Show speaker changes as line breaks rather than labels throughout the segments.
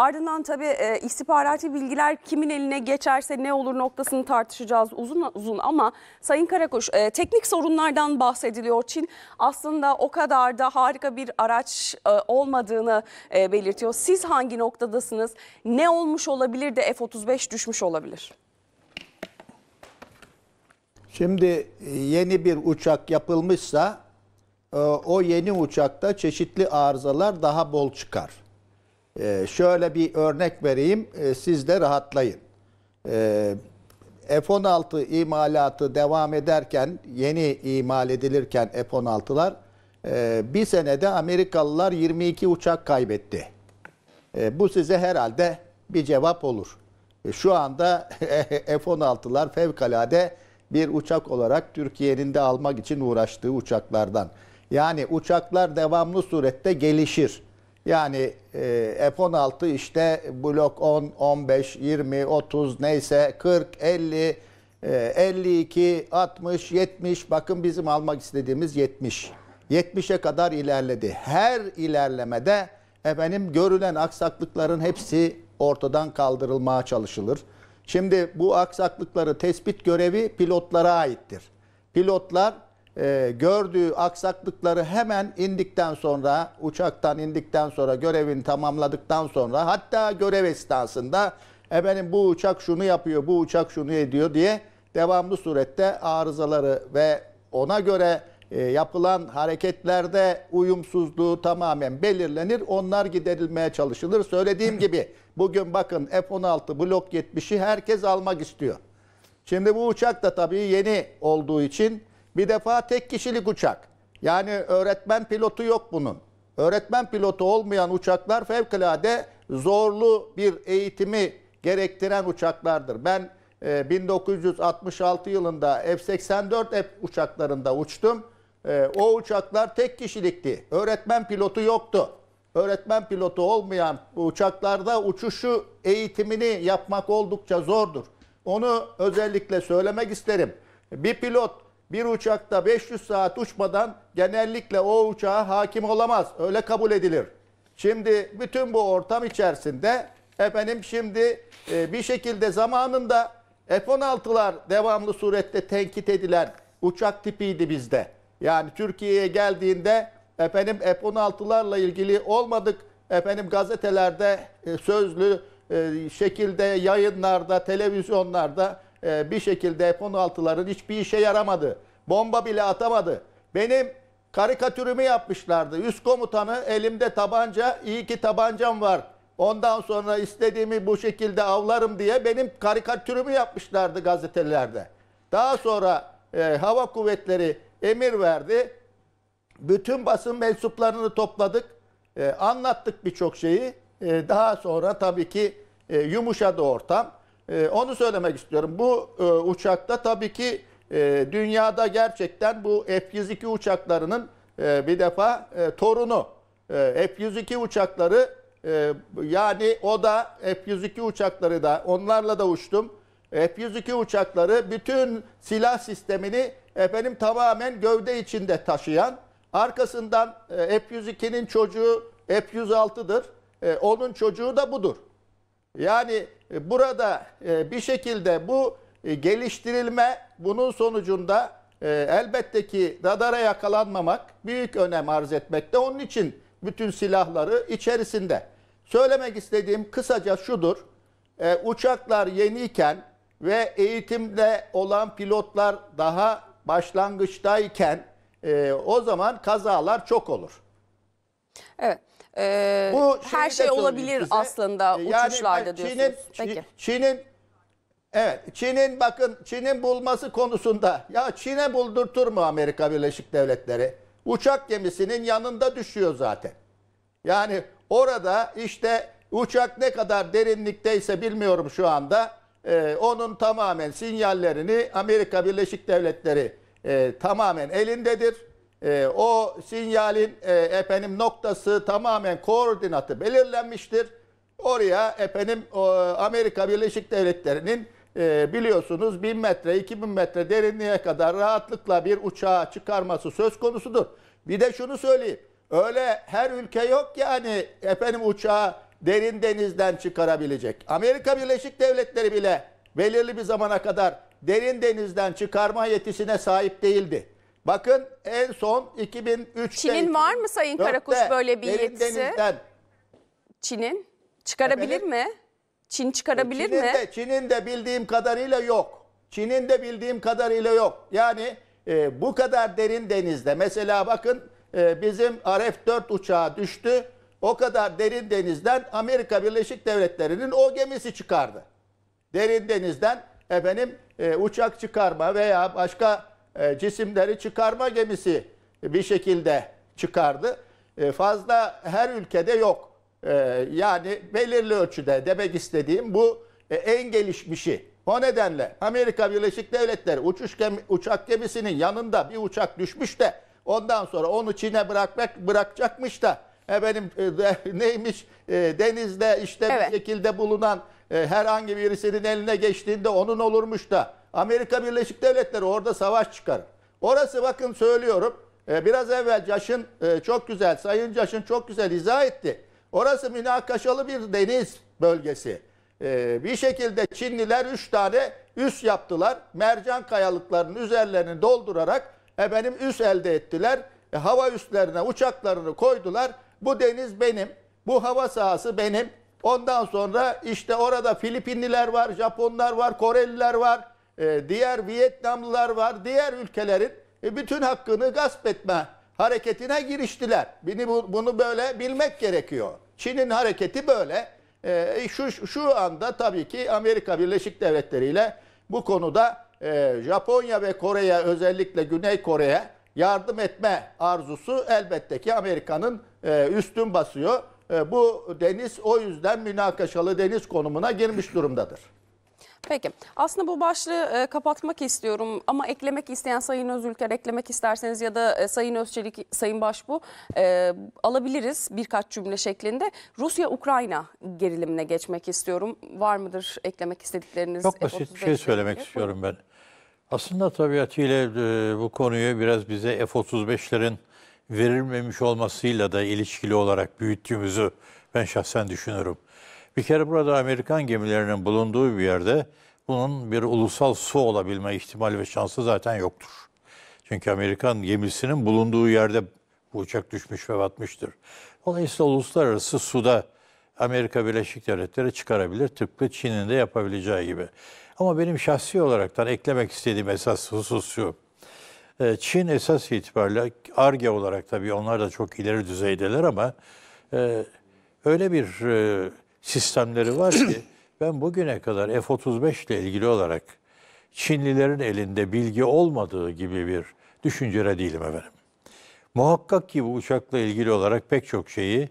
Ardından tabii e, istihbarati bilgiler kimin eline geçerse ne olur noktasını tartışacağız uzun uzun ama Sayın Karakuş e, teknik sorunlardan bahsediliyor. Çin aslında o kadar da harika bir araç e, olmadığını e, belirtiyor. Siz hangi noktadasınız? Ne olmuş olabilir de F-35 düşmüş olabilir?
Şimdi e, yeni bir uçak yapılmışsa e, o yeni uçakta çeşitli arızalar daha bol çıkar. E, şöyle bir örnek vereyim, e, siz de rahatlayın. E, ee, F-16 imalatı devam ederken, yeni imal edilirken F-16'lar e, bir senede Amerikalılar 22 uçak kaybetti. E, bu size herhalde bir cevap olur. E, şu anda F-16'lar fevkalade bir uçak olarak Türkiye'nin de almak için uğraştığı uçaklardan. Yani uçaklar devamlı surette gelişir. Yani e, F-16 işte blok 10, 15, 20, 30 neyse 40, 50, e, 52, 60, 70 bakın bizim almak istediğimiz 70. 70'e kadar ilerledi. Her ilerlemede efendim görülen aksaklıkların hepsi ortadan kaldırılmaya çalışılır. Şimdi bu aksaklıkları tespit görevi pilotlara aittir. Pilotlar e, gördüğü aksaklıkları hemen indikten sonra, uçaktan indikten sonra, görevini tamamladıktan sonra, hatta görev esnasında efendim bu uçak şunu yapıyor, bu uçak şunu ediyor diye devamlı surette arızaları ve ona göre e, yapılan hareketlerde uyumsuzluğu tamamen belirlenir. Onlar giderilmeye çalışılır. Söylediğim gibi bugün bakın F-16 Blok 70'i herkes almak istiyor. Şimdi bu uçak da tabii yeni olduğu için bir defa tek kişilik uçak. Yani öğretmen pilotu yok bunun. Öğretmen pilotu olmayan uçaklar fevkalade zorlu bir eğitimi gerektiren uçaklardır. Ben 1966 e, yılında F-84 F uçaklarında uçtum. E, o uçaklar tek kişilikti. Öğretmen pilotu yoktu. Öğretmen pilotu olmayan uçaklarda uçuşu eğitimini yapmak oldukça zordur. Onu özellikle söylemek isterim. Bir pilot bir uçakta 500 saat uçmadan genellikle o uçağa hakim olamaz. Öyle kabul edilir. Şimdi bütün bu ortam içerisinde efendim şimdi e, bir şekilde zamanında F-16'lar devamlı surette tenkit edilen uçak tipiydi bizde. Yani Türkiye'ye geldiğinde efendim F-16'larla ilgili olmadık efendim gazetelerde e, sözlü e, şekilde yayınlarda, televizyonlarda ee, bir şekilde F-16'ların hiçbir işe yaramadı. Bomba bile atamadı. Benim karikatürümü yapmışlardı. Üst komutanı elimde tabanca, iyi ki tabancam var. Ondan sonra istediğimi bu şekilde avlarım diye benim karikatürümü yapmışlardı gazetelerde. Daha sonra e, Hava Kuvvetleri emir verdi. Bütün basın mensuplarını topladık. E, anlattık birçok şeyi. E, daha sonra tabii ki e, yumuşadı ortam. Ee, onu söylemek istiyorum. Bu e, uçakta tabii ki e, dünyada gerçekten bu F-102 uçaklarının e, bir defa torunu. F-102 uçakları yani o da F-102 uçakları da onlarla da uçtum. F-102 uçakları bütün silah sistemini efendim tamamen gövde içinde taşıyan arkasından F-102'nin çocuğu F-106'dır. onun çocuğu da budur. Yani e, burada e, bir şekilde bu e, geliştirilme bunun sonucunda elbette ki radara yakalanmamak büyük önem arz etmekte. Onun için bütün silahları içerisinde. Söylemek istediğim kısaca şudur. Uçaklar yeniyken ve eğitimde olan pilotlar daha başlangıçtayken o zaman kazalar çok olur. Evet e, ee, Bu her şey olabilir size. aslında ee, yani uçuşlarda Çin'in, diyorsunuz. Çin'in Evet, Çin'in bakın Çin'in bulması konusunda ya Çin'e buldurtur mu Amerika Birleşik Devletleri? Uçak gemisinin yanında düşüyor zaten. Yani orada işte uçak ne kadar derinlikteyse bilmiyorum şu anda. E, onun tamamen sinyallerini Amerika Birleşik Devletleri e, tamamen elindedir e, o sinyalin e, efendim noktası tamamen koordinatı belirlenmiştir. Oraya efendim o, Amerika Birleşik Devletleri'nin e, biliyorsunuz 1000 metre 2000 metre derinliğe kadar rahatlıkla bir uçağı çıkarması söz konusudur. Bir de şunu söyleyeyim. Öyle her ülke yok yani efendim uçağı derin denizden çıkarabilecek. Amerika Birleşik Devletleri bile belirli bir zamana kadar derin denizden çıkarma yetisine sahip değildi. Bakın en son 2003'te. Çin'in var
mı Sayın Karakuş böyle bir yetisi?
Çin'in çıkarabilir Efendim? mi? Çin çıkarabilir e, Çin'in mi? De, Çin'in de bildiğim kadarıyla yok. Çin'in de bildiğim kadarıyla yok. Yani e, bu kadar derin denizde mesela bakın e, bizim RF-4 uçağı düştü. O kadar derin denizden Amerika Birleşik Devletleri'nin o gemisi çıkardı. Derin denizden efendim e, uçak çıkarma veya başka e, cisimleri çıkarma gemisi bir şekilde çıkardı. E, fazla her ülkede yok. E, yani belirli ölçüde demek istediğim bu en gelişmişi. O nedenle Amerika Birleşik Devletleri uçuş gemi, uçak gemisinin yanında bir uçak düşmüş de ondan sonra onu Çin'e bırakmak bırakacakmış da benim neymiş denizde işte evet. bir şekilde bulunan herhangi birisinin eline geçtiğinde onun olurmuş da Amerika Birleşik Devletleri orada savaş çıkar. Orası bakın söylüyorum. E, biraz evvel Caşın e, çok güzel, Sayın Caşın çok güzel izah etti. Orası münakaşalı bir deniz bölgesi. E, bir şekilde Çinliler 3 tane üs yaptılar. Mercan kayalıklarının üzerlerini doldurarak benim üs elde ettiler. Hava üslerine uçaklarını koydular. Bu deniz benim, bu hava sahası benim. Ondan sonra işte orada Filipinliler var, Japonlar var, Koreliler var. Ee, diğer Vietnamlılar var, diğer ülkelerin e, bütün hakkını gasp etme hareketine giriştiler. Bunu, böyle bilmek gerekiyor. Çin'in hareketi böyle. Ee, e, şu, şu anda tabii ki Amerika Birleşik Devletleri ile bu konuda e, Japonya ve Kore'ye özellikle Güney Kore'ye yardım etme arzusu elbette ki Amerika'nın üstün basıyor. bu deniz o yüzden münakaşalı deniz konumuna girmiş durumdadır.
Peki aslında bu başlığı e, kapatmak istiyorum ama eklemek isteyen Sayın Özülker eklemek isterseniz ya da e, Sayın Özçelik, Sayın Başbu e, alabiliriz birkaç cümle şeklinde. Rusya-Ukrayna gerilimine geçmek istiyorum. Var mıdır eklemek istedikleriniz? Çok basit bir şey
söylemek diye. istiyorum ben. Aslında tabiatıyla e, bu konuyu biraz bize F-35'lerin verilmemiş olmasıyla da ilişkili olarak büyüttüğümüzü ben şahsen düşünüyorum. Bir kere burada Amerikan gemilerinin bulunduğu bir yerde bunun bir ulusal su olabilme ihtimali ve şansı zaten yoktur. Çünkü Amerikan gemisinin bulunduğu yerde bu uçak düşmüş ve batmıştır. Dolayısıyla uluslararası suda Amerika Birleşik Devletleri çıkarabilir tıpkı Çin'in de yapabileceği gibi. Ama benim şahsi olaraktan eklemek istediğim esas husus şu. Ee, Çin esas itibariyle ARGE olarak tabii onlar da çok ileri düzeydeler ama e, öyle bir e, sistemleri var ki ben bugüne kadar F-35 ile ilgili olarak Çinlilerin elinde bilgi olmadığı gibi bir düşüncere değilim efendim. Muhakkak ki bu uçakla ilgili olarak pek çok şeyi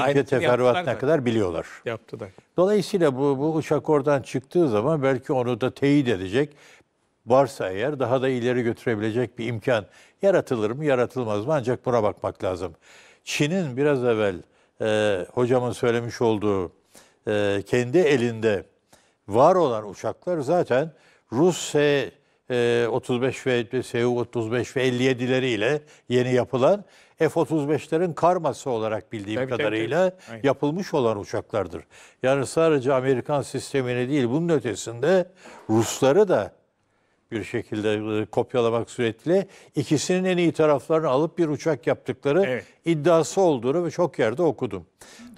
ince ne kadar biliyorlar. Yaptılar. Dolayısıyla bu, bu uçak oradan çıktığı zaman belki onu da teyit edecek. Varsa eğer daha da ileri götürebilecek bir imkan yaratılır mı yaratılmaz mı ancak buna bakmak lazım. Çin'in biraz evvel e, hocamın söylemiş olduğu e, kendi elinde var olan uçaklar zaten Rus S-35 e, ve Su-35 ve 57'leriyle yeni yapılan F-35'lerin karması olarak bildiğim tabii, kadarıyla tabii, tabii. yapılmış olan uçaklardır. Yani sadece Amerikan sistemine değil bunun ötesinde Rusları da bir şekilde e, kopyalamak suretiyle ikisinin en iyi taraflarını alıp bir uçak yaptıkları evet. iddiası olduğunu çok yerde okudum.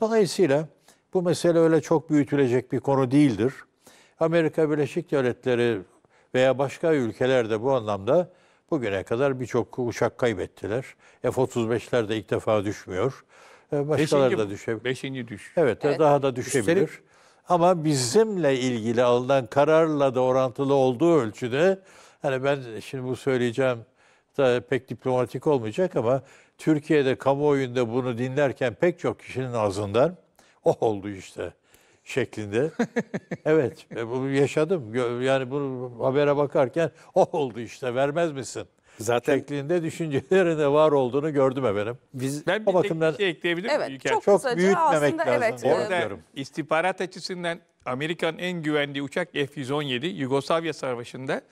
Dolayısıyla bu mesele öyle çok büyütülecek bir konu değildir. Amerika Birleşik Devletleri veya başka ülkelerde bu anlamda bugüne kadar birçok uçak kaybettiler. F-35'ler de ilk defa düşmüyor. Ee, başkaları beşinci, da düşebilir. Beşinci düş. Evet, evet, daha da düşebilir. Üstelik, Ama bizimle ilgili alınan kararla da orantılı olduğu ölçüde, hani ben şimdi bu söyleyeceğim da pek diplomatik olmayacak ama Türkiye'de kamuoyunda bunu dinlerken pek çok kişinin ağzından oh oldu işte şeklinde. evet e, bunu yaşadım. Yani bu habere bakarken oh oldu işte vermez misin? Zaten Şeklinde düşüncelerin var olduğunu gördüm efendim.
Biz ben bir o bakımdan- bir şey ekleyebilir Evet, İlker? çok Çok büyütmemek lazım. evet. Bu e, istihbarat açısından Amerika'nın en güvendiği uçak F-117 Yugoslavya Savaşı'nda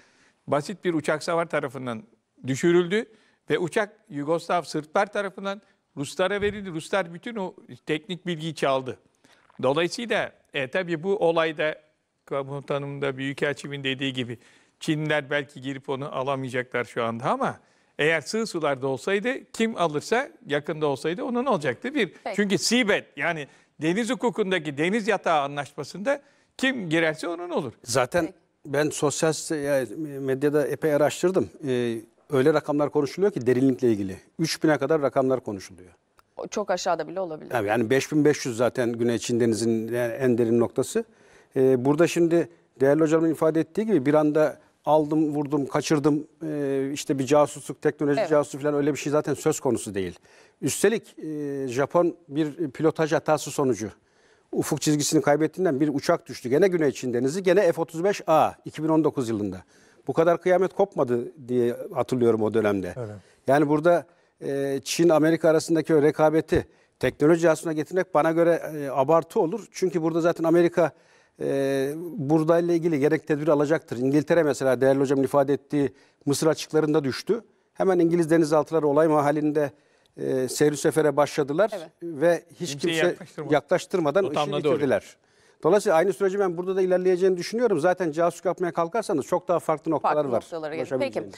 basit bir uçak savar tarafından düşürüldü ve uçak Yugoslav Sırplar tarafından Ruslara verildi. Ruslar bütün o teknik bilgiyi çaldı. Dolayısıyla e, tabii bu olayda komutanım da Büyükelçimin dediği gibi Çinliler belki girip onu alamayacaklar şu anda ama eğer sığ sularda olsaydı kim alırsa yakında olsaydı onun olacaktı bir. Peki. Çünkü Sibet yani deniz hukukundaki deniz yatağı anlaşmasında kim girerse onun olur. Zaten Peki. ben sosyal medyada epey araştırdım. Ee, öyle rakamlar konuşuluyor ki derinlikle ilgili. 3000'e kadar rakamlar konuşuluyor. Çok aşağıda bile olabilir. Yani, yani 5500 zaten Güney Çin Denizi'nin en derin noktası. Ee, burada şimdi değerli hocamın ifade ettiği gibi bir anda aldım, vurdum, kaçırdım, ee, işte bir casusluk, teknoloji evet. casusu falan öyle bir şey zaten söz konusu değil. Üstelik e, Japon bir pilotaj hatası sonucu ufuk çizgisini kaybettiğinden bir uçak düştü. Gene Güney Çin Denizi, gene F-35A 2019 yılında. Bu kadar kıyamet kopmadı diye hatırlıyorum o dönemde. Evet. Yani burada e, Çin Amerika arasındaki o rekabeti teknoloji aslına getirmek bana göre e, abartı olur. Çünkü burada zaten Amerika e, burada ile ilgili gerek tedbir alacaktır. İngiltere mesela değerli hocamın ifade ettiği Mısır açıklarında düştü. Hemen İngiliz denizaltıları olay mahallinde e, seyri sefere başladılar evet. ve hiç kimse yaklaştırmadan işi bitirdiler. Dolayısıyla aynı süreci ben burada da ilerleyeceğini düşünüyorum. Zaten casusluk yapmaya kalkarsanız çok daha farklı noktalar farklı var. Noktalara Peki